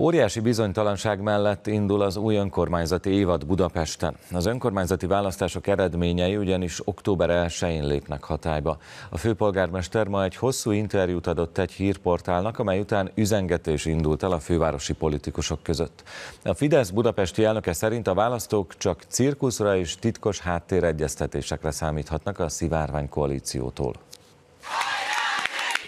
Óriási bizonytalanság mellett indul az új önkormányzati évad Budapesten. Az önkormányzati választások eredményei ugyanis október 1-én lépnek hatályba. A főpolgármester ma egy hosszú interjút adott egy hírportálnak, amely után üzengetés indult el a fővárosi politikusok között. A Fidesz budapesti elnöke szerint a választók csak cirkuszra és titkos háttéregyeztetésekre számíthatnak a szivárvány koalíciótól.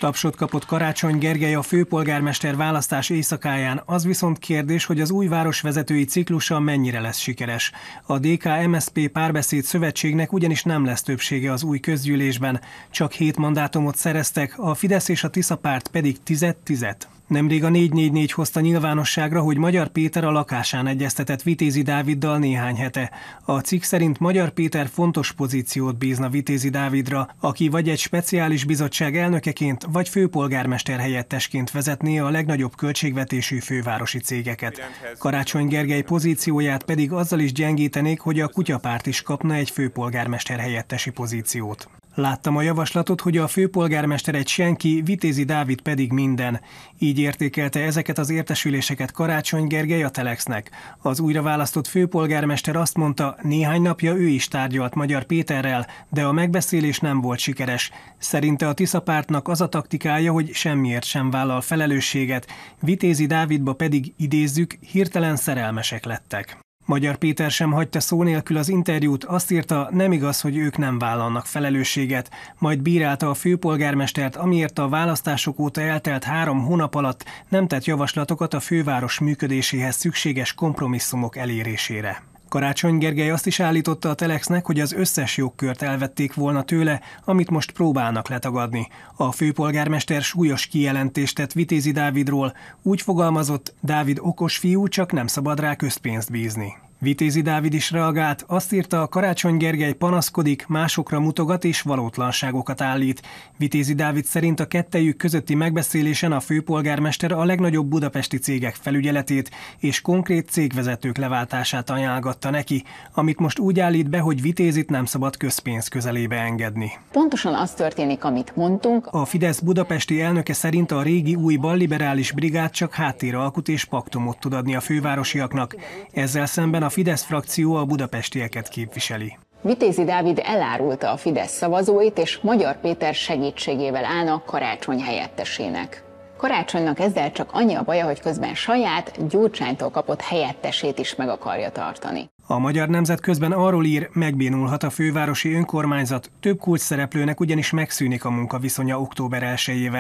Tapsot kapott Karácsony Gergely a főpolgármester választás éjszakáján, az viszont kérdés, hogy az új városvezetői ciklusa mennyire lesz sikeres. A DK-MSP párbeszéd szövetségnek ugyanis nem lesz többsége az új közgyűlésben, csak hét mandátumot szereztek, a Fidesz és a Tisza párt pedig tizet-tizet. Nemrég a 444 hozta nyilvánosságra, hogy Magyar Péter a lakásán egyeztetett Vitézi Dáviddal néhány hete. A cikk szerint Magyar Péter fontos pozíciót bízna Vitézi Dávidra, aki vagy egy speciális bizottság elnökeként, vagy főpolgármester helyettesként vezetné a legnagyobb költségvetésű fővárosi cégeket. Karácsony Gergely pozícióját pedig azzal is gyengítenék, hogy a kutyapárt is kapna egy főpolgármester helyettesi pozíciót. Láttam a javaslatot, hogy a főpolgármester egy senki, Vitézi Dávid pedig minden. Így értékelte ezeket az értesüléseket Karácsony Gergely a Telexnek. Az újraválasztott főpolgármester azt mondta, néhány napja ő is tárgyalt Magyar Péterrel, de a megbeszélés nem volt sikeres. Szerinte a Tisza pártnak az a taktikája, hogy semmiért sem vállal felelősséget, Vitézi Dávidba pedig idézzük, hirtelen szerelmesek lettek. Magyar Péter sem hagyta szó nélkül az interjút, azt írta, nem igaz, hogy ők nem vállalnak felelősséget, majd bírálta a főpolgármestert, amiért a választások óta eltelt három hónap alatt nem tett javaslatokat a főváros működéséhez szükséges kompromisszumok elérésére. Karácsony Gergely azt is állította a Telexnek, hogy az összes jogkört elvették volna tőle, amit most próbálnak letagadni. A főpolgármester súlyos kijelentést tett Vitézi Dávidról, úgy fogalmazott, Dávid okos fiú, csak nem szabad rá közpénzt bízni. Vitézi Dávid is reagált, azt írta, Karácsony Gergely panaszkodik, másokra mutogat és valótlanságokat állít. Vitézi Dávid szerint a kettejük közötti megbeszélésen a főpolgármester a legnagyobb budapesti cégek felügyeletét és konkrét cégvezetők leváltását ajánlgatta neki, amit most úgy állít be, hogy Vitézit nem szabad közpénz közelébe engedni. Pontosan az történik, amit mondtunk. A Fidesz budapesti elnöke szerint a régi új balliberális brigád csak háttéralkut és paktumot tud adni a fővárosiaknak. Ezzel szemben a a Fidesz frakció a budapestieket képviseli. Vitézi Dávid elárulta a Fidesz szavazóit, és Magyar Péter segítségével állnak Karácsony helyettesének. Karácsonynak ezzel csak annyi a baja, hogy közben saját, Gyurcsánytól kapott helyettesét is meg akarja tartani. A Magyar Nemzet közben arról ír, megbénulhat a fővárosi önkormányzat, több kulcs szereplőnek ugyanis megszűnik a munkaviszonya október 1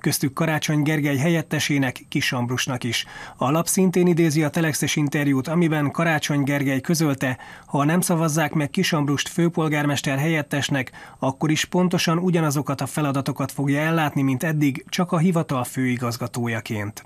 köztük Karácsony Gergely helyettesének, Kisambrusnak is. A lap szintén idézi a telexes interjút, amiben Karácsony Gergely közölte, ha nem szavazzák meg Kisambrust főpolgármester helyettesnek, akkor is pontosan ugyanazokat a feladatokat fogja ellátni, mint eddig, csak a hivatal főigazgatójaként.